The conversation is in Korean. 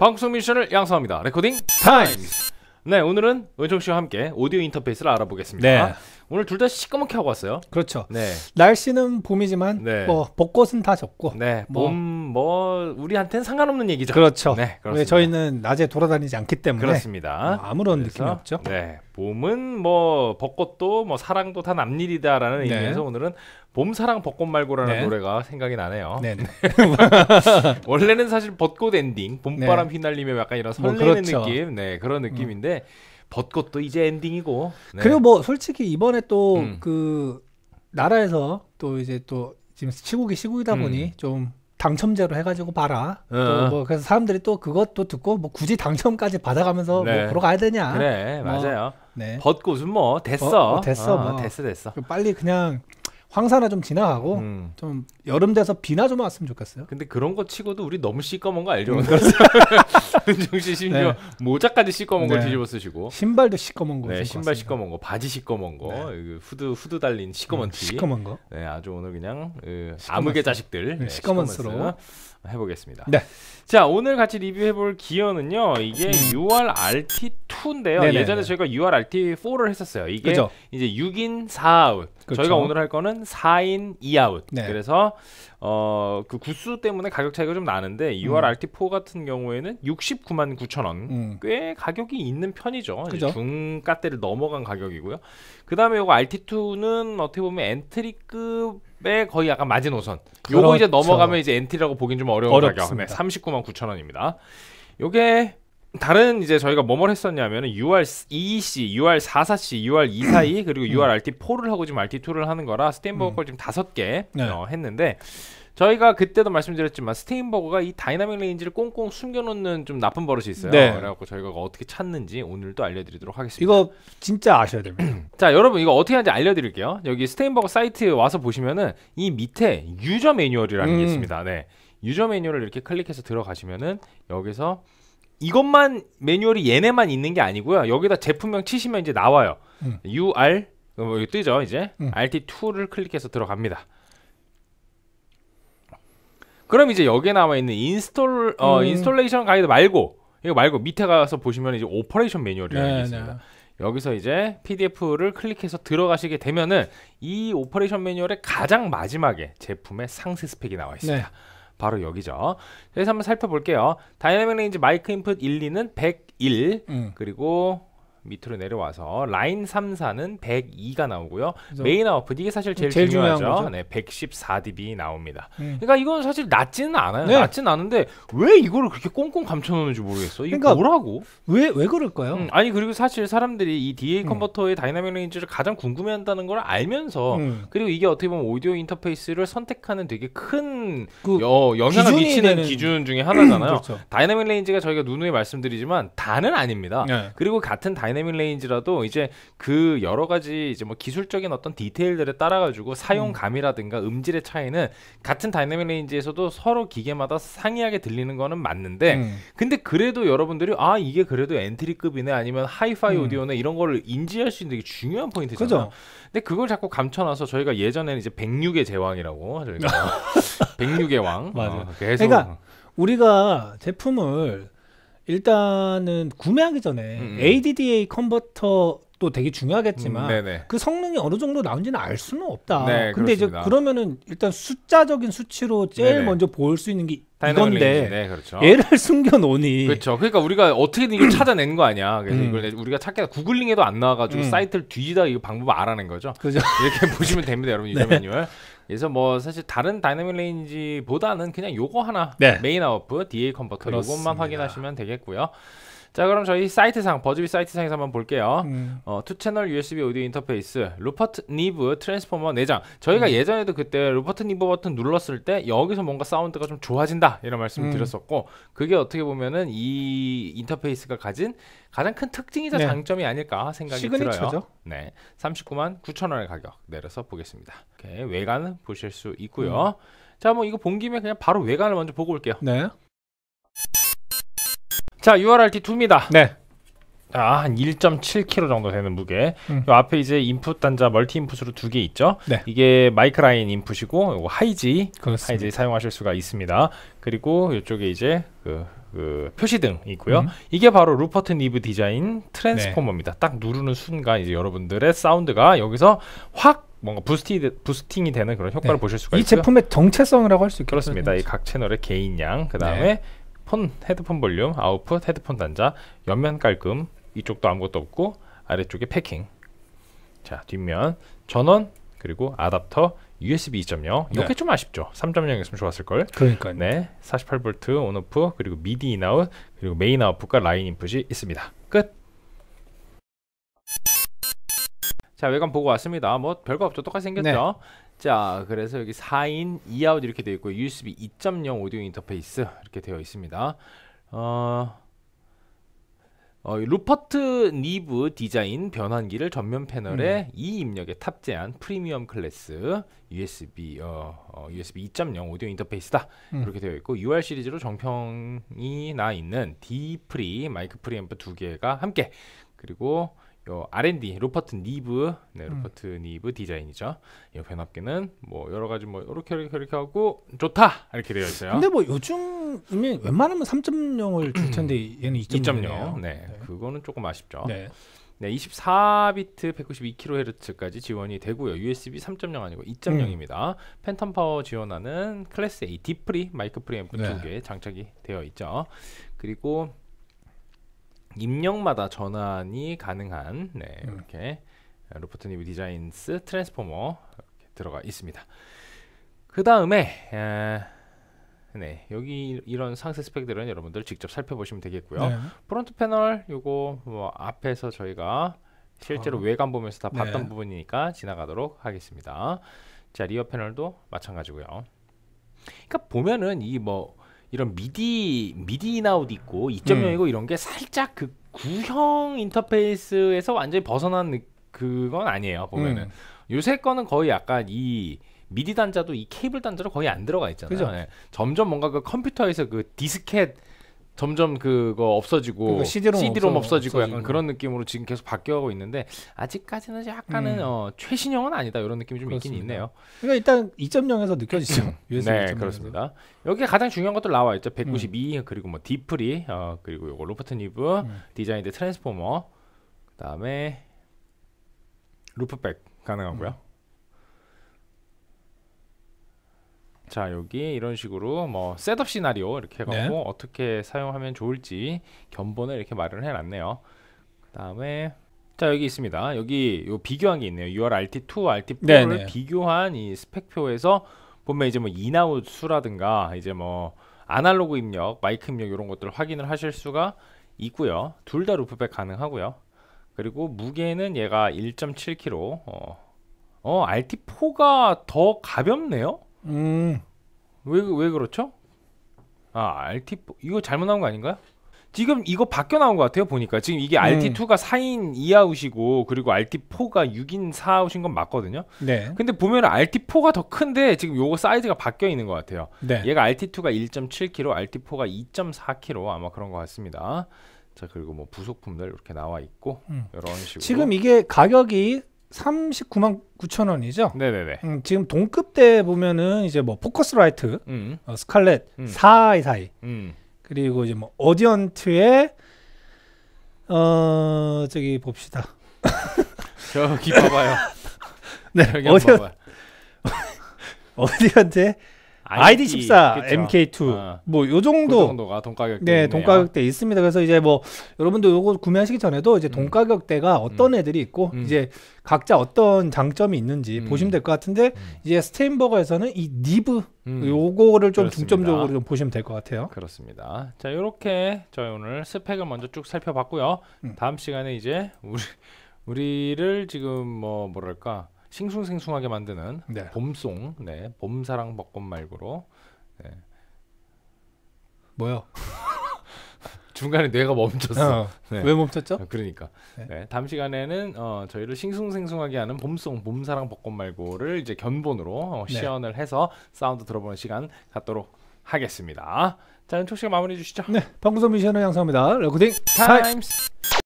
방송 미션을 양성합니다. 레코딩 타임. 네, 오늘은 은총 씨와 함께 오디오 인터페이스를 알아보겠습니다. 네. 오늘 둘 다 시꺼멓게 하고 왔어요. 그렇죠. 네. 날씨는 봄이지만 네. 뭐 벚꽃은 다 졌고. 네. 봄뭐 뭐 우리한테는 상관없는 얘기죠. 그렇죠. 네. 그렇습니다. 저희는 낮에 돌아다니지 않기 때문에 그렇습니다. 뭐 아무런 느낌 없죠. 네. 봄은 뭐 벚꽃도 뭐 사랑도 다 남일이다라는 네. 의미에서 오늘은 봄 사랑 벚꽃 말고라는 네. 노래가 생각이 나네요. 네. 원래는 사실 벚꽃 엔딩, 봄바람 네. 휘날리며 약간 이런 설레는 뭐 그렇죠. 느낌, 네 그런 느낌인데. 음. 벚꽃도 이제 엔딩이고. 네. 그리고 뭐 솔직히 이번에 또그 음. 그 나라에서 또 이제 또 지금 시국이 시국이다 음. 보니 좀 당첨제로 해가지고 봐라. 어. 뭐 그래서 사람들이 또 그것도 듣고 뭐 굳이 당첨까지 받아가면서 뭐 네. 뭐 보러 가야 되냐. 그래 뭐, 맞아요. 네. 벚꽃은 뭐 됐어. 어, 뭐 됐어. 어, 뭐. 됐어 됐어. 빨리 그냥 황사나 좀 지나가고 음. 좀 여름 돼서 비나 좀 왔으면 좋겠어요. 근데 그런 거 치고도 우리 너무 씻어먹거 알죠? 음. 은정 씨 심지어 네. 모자까지 씻어먹 네. 걸 뒤집어 쓰시고 신발도 씻어먹 거. 네, 신발 씻어먹은 거, 바지 씻어먹 거, 네. 그 후드 후드 달린 씻어먼 음, 티. 씻어먼 거. 네, 아주 오늘 그냥 그, 시꺼먼 자식들. 네, 네 시꺼먼스로. 해보겠습니다. 네. 자 오늘 같이 리뷰해볼 기어는요. 이게 URRT 2인데요. 네네. 예전에 저희가 URRT 4를 했었어요. 이게 그죠. 이제 6인 4아웃. 그렇 저희가 오늘 할 거는 4인 2아웃. 네. 그래서 어그 구수 때문에 가격 차이가 좀 나는데 URRT 4 음. 같은 경우에는 69만 9천 원. 음. 꽤 가격이 있는 편이죠 중가대를 넘어간 가격이고요. 그 다음에 이거 RT2는 어떻게 보면 엔트리급 배 네, 거의 약간 마지노선. 그렇죠. 요거 이제 넘어가면 이제 엔티라고 보긴 좀 어려운 어렵습니다. 가격. 39만 9천 원입니다. 요게 다른 이제 저희가 뭐뭘 했었냐면은 UR 2C, UR 44C, UR 242 그리고 UR RT4를 하고 지금 RT2를 하는 거라 스탠버거 음. 걸 지금 다섯 개 네. 어, 했는데 저희가 그때도 말씀드렸지만 스테인버거가 이 다이나믹 레인지를 꽁꽁 숨겨놓는 좀 나쁜 버릇이 있어요. 네. 그래갖고 저희가 어떻게 찾는지 오늘도 알려드리도록 하겠습니다. 이거 진짜 아셔야 됩니다. 자 여러분 이거 어떻게 하는지 알려드릴게요. 여기 스테인버거 사이트에 와서 보시면은 이 밑에 유저 매뉴얼이라는 음. 게 있습니다. 네. 유저 매뉴얼을 이렇게 클릭해서 들어가시면은 여기서 이것만 매뉴얼이 얘네만 있는 게 아니고요. 여기다 제품명 치시면 이제 나와요. 음. UR 어, 뭐 뜨죠 이제 음. RT2를 클릭해서 들어갑니다. 그럼 이제 여기에 나와 있는 인스톨 어 음. 인스톨레이션 가이드 말고 이거 말고 밑에 가서 보시면 이제 오퍼레이션 매뉴얼이라는 게 네, 있습니다. 네. 여기서 이제 PDF를 클릭해서 들어가시게 되면은 이 오퍼레이션 매뉴얼의 가장 마지막에 제품의 상세 스펙이 나와 있습니다. 네. 바로 여기죠. 그래서 한번 살펴볼게요. 다이내믹 레인지 마이크 인풋 1, 2는 101, 음. 그리고 밑으로 내려와서 라인 3 4는 102가 나오고요. 메인 아웃풋 이게 사실 제일, 제일 중요하죠. 네, 114dB 나옵니다. 음. 그러니까 이건 사실 낮지는 않아요. 네. 낮진 않은데 왜 이거를 그렇게 꽁꽁 감춰놓는지 모르겠어. 이게 그러니까 뭐라고? 왜 왜 그럴까요? 음, 아니 그리고 사실 사람들이 이 DA 음. 컨버터의 음. 다이나믹 레인지를 가장 궁금해한다는 걸 알면서 음. 그리고 이게 어떻게 보면 오디오 인터페이스를 선택하는 되게 큰그 여, 영향을 미치는 되는... 기준 중에 하나잖아요. 그렇죠. 다이나믹 레인지가 저희가 누누이 말씀드리지만 다는 아닙니다. 네. 그리고 같은 다이 다이내믹 레인지라도 이제 그 여러 가지 이제 뭐 기술적인 어떤 디테일들에 따라 가지고 사용감이라든가 음. 음질의 차이는 같은 다이내믹 레인지에서도 서로 기계마다 상이하게 들리는 거는 맞는데 음. 근데 그래도 여러분들이 아 이게 그래도 엔트리급이네 아니면 하이파이 음. 오디오네 이런 거를 인지할 수 있는 되게 중요한 포인트잖아요. 그죠? 근데 그걸 자꾸 감춰놔서 저희가 예전에는 이제 백육의 제왕이라고 저희가 1 0의 왕. 맞아. 어, 그러니까 우리가 제품을 일단은 구매하기 전에 음. ADDA 음. 컨버터 도 되게 중요하겠지만 음, 그 성능이 어느 정도 나온지는 알 수는 없다. 네, 근데 그렇습니다. 이제 그러면은 일단 숫자적인 수치로 제일 네네. 먼저 볼 수 있는 게 이건데 네, 그렇죠. 얘를 숨겨놓으니 그렇죠. 그러니까 우리가 어떻게든 이걸 찾아낸 거 아니야. 그래서 음. 이걸 우리가 찾게 구글링에도 안 나와가지고 음. 사이트를 뒤지다 이 방법을 알아낸 거죠. 그죠. 이렇게 보시면 됩니다, 여러분 네. 이점은요. 그래서 뭐 사실 다른 다이내믹 레인지보다는 그냥 요거 하나 네. 메인 아웃풋 DA 컨버터 요것만 확인하시면 되겠고요. 자 그럼 저희 사이트상 버즈비 사이트상에서 한번 볼게요. 음. 어, 투 채널 USB 오디오 인터페이스 루퍼트 니브 트랜스포머 내장. 네 저희가 음. 예전에도 그때 루퍼트 니브 버튼 눌렀을 때 여기서 뭔가 사운드가 좀 좋아진다 이런 말씀을 음. 드렸었고 그게 어떻게 보면은 이 인터페이스가 가진 가장 큰 특징이자 네. 장점이 아닐까 생각이 시그니처죠. 들어요. 네, 39만 9천 원의 가격 내려서 보겠습니다. 이렇게 외관은 보실 수 있고요. 음. 자, 뭐 이거 본 김에 그냥 바로 외관을 먼저 보고 올게요. 네. 자, URRT 2입니다. 네. 아, 한 1.7kg 정도 되는 무게. 음. 요 앞에 이제 인풋 단자 멀티 인풋으로 두 개 있죠. 네. 이게 마이크 라인 인풋이고 하이지 그렇습니다. 하이지 사용하실 수가 있습니다. 그리고 이쪽에 이제 그, 그 표시등 있고요. 음. 이게 바로 루퍼트 니브 디자인 트랜스포머입니다. 네. 딱 누르는 순간 이제 여러분들의 사운드가 여기서 확 뭔가 부스티, 부스팅이 되는 그런 효과를 네. 보실 수가 이 있고요. 이 제품의 정체성이라고 할 수 있겠죠. 그렇습니다. 이 각 채널의 개인량, 그 다음에 네. 폰 헤드폰 볼륨, 아웃풋, 헤드폰 단자, 옆면 깔끔, 이쪽도 아무것도 없고 아래쪽에 패킹. 자, 뒷면 전원 그리고 아답터 USB 2.0. 이게 렇 네. 좀 아쉽죠. 3.0이었으면 좋았을 걸. 그러니까 네. 48V 온오프 그리고 미디 인아웃 그리고 메인 아웃풋과 라인 인풋이 있습니다. 끝. 자, 외관 보고 왔습니다. 뭐 별거 없죠. 똑같이 생겼죠. 네. 자 그래서 여기 4인 2아웃 이렇게 되어 있고 USB 2.0 오디오 인터페이스 이렇게 되어 있습니다 어... 어, 루퍼트 니브 디자인 변환기를 전면 패널에 음. 이 입력에 탑재한 프리미엄 클래스 USB 어, 어 USB 2.0 오디오 인터페이스다 음. 이렇게 되어 있고 UR 시리즈로 정평이 나 있는 D 프리 마이크 프리앰프 두 개가 함께 그리고 요 R&D 루퍼트 니브 네 음. 루퍼트 음. 니브 디자인이죠. 이 변압기는 뭐 여러 가지 뭐 이렇게 이렇게 이렇게 하고 좋다 이렇게 되어 있어요. 근데 뭐 요즘이면 웬만하면 3.0을 줄 음. 텐데 얘는 2.0이네요. 네, 네, 그거는 조금 아쉽죠. 네. 네, 24비트 192kHz까지 지원이 되고요. USB 3.0 아니고 2.0입니다. 음. 팬텀 파워 지원하는 클래스 A D 프리 마이크 프리앰프 네. 두개 장착이 되어 있죠. 그리고 입력마다 전환이 가능한 네, 음. 이렇게 음. 루포트님 디자인스 트랜스포머 들어가 있습니다. 그 다음에 네 여기 이런 상세 스펙들은 여러분들 직접 살펴보시면 되겠고요. 네. 프론트 패널 이거뭐 앞에서 저희가 실제로 어. 외관 보면서 다 네. 봤던 네. 부분이니까 지나가도록 하겠습니다. 자 리어 패널도 마찬가지고요. 그러니까 보면은 이뭐 이런 미디 미디 나웃 있고 2.0이고 음. 이런 게 살짝 그 구형 인터페이스에서 완전히 벗어난 그건 아니에요 보면은 음. 요새 거는 거의 약간 이 미디 단자도 이 케이블 단자로 거의 안 들어가 있잖아요. 그죠? 예. 점점 뭔가 그 컴퓨터에서 그 디스켓 점점 그거 없어지고 그러 CD롬, CD롬 없어지고, 약간 그런 느낌으로 지금 계속 바뀌어가고 있는데 아직까지는 약간은 음. 어, 최신형은 아니다 이런 느낌이 좀 그렇습니다. 있긴 있네요. 그러니까 일단 2.0에서 느껴지죠. 네, 2.0에서. 그렇습니다. 여기 가장 중요한 것들 나와 있죠. 192 음. 그리고 뭐 디프리 어, 그리고 요거 로버트 니브 음. 디자인드 트랜스포머 그다음에 루프백 가능하고요. 자 여기 이런 식으로 뭐 셋업 시나리오 이렇게 네. 해갖고 네. 어떻게 사용하면 좋을지 견본을 이렇게 마련 해놨네요 그 다음에 자 여기 있습니다 여기 요 비교한 게 있네요 URRT2, RT4를 네, 네. 비교한 이 스펙표에서 보면 이제 뭐 인아웃 수라든가 이제 뭐 아날로그 입력, 마이크 입력 이런 것들을 확인을 하실 수가 있고요 둘 다 루프백 가능하고요 그리고 무게는 얘가 1.7kg 어, 어 RT4가 더 가볍네요 음. 왜, 왜 그렇죠? 아, RT, 이거 잘못 나온 거 아닌가요? 지금 이거 바뀌어 나온 것 같아요, 보니까. 지금 이게 음. RT2가 4인 2아웃이고, 그리고 RT4가 6인 4아웃인 건 맞거든요? 네. 근데 보면 RT4가 더 큰데, 지금 요거 사이즈가 바뀌어 있는 것 같아요. 네. 얘가 RT2가 1.7kg, RT4가 2.4kg, 아마 그런 것 같습니다. 자, 그리고 뭐 부속품들 이렇게 나와 있고, 음. 이런 식으로. 지금 이게 가격이 삼십구만 구천 원이죠. 네네네. 음, 지금 동급 대 보면은 이제 뭐 포커스라이트, 음. 어, 스칼렛, 사이사이, 음. 음. 그리고 이제 뭐 어디언트의 어 저기 봅시다. 저기 봐봐요. 네, 저기 어디언 어디언트 ID, i 1 4 MK2 아. 뭐요 정도 그 돈가격대 네, 돈가격대 있습니다. 그래서 이제 뭐 여러분도 요거 구매하시기 전에도 이제 돈가격대가 음. 어떤 음. 애들이 있고 음. 이제 각자 어떤 장점이 있는지 음. 보시면 될 것 같은데 음. 이제 스테인버거에서는 이 니브 요거를 좀 그렇습니다. 중점적으로 좀 보시면 될 것 같아요. 그렇습니다. 자, 요렇게 저희 오늘 스펙을 먼저 쭉 살펴봤고요. 다음 시간에 이제 우리 우리를 지금 뭐 뭐랄까 싱숭생숭하게 만드는 네. 봄송, 네, 봄사랑 벚꽃 말고로 네. 뭐요? 중간에 뇌가 멈췄어. 어, 네. 왜 멈췄죠? 아, 그러니까 네. 네, 다음 시간에는 어, 저희를 싱숭생숭하게 하는 봄송, 봄사랑 벚꽃 말고를 이제 견본으로 어, 네. 시연을 해서 사운드 들어보는 시간 갖도록 하겠습니다. 자, 촉씨가 마무리해 주시죠. 네, 방구석 미션을 양성합니다. 레코딩 타임스. 타임스.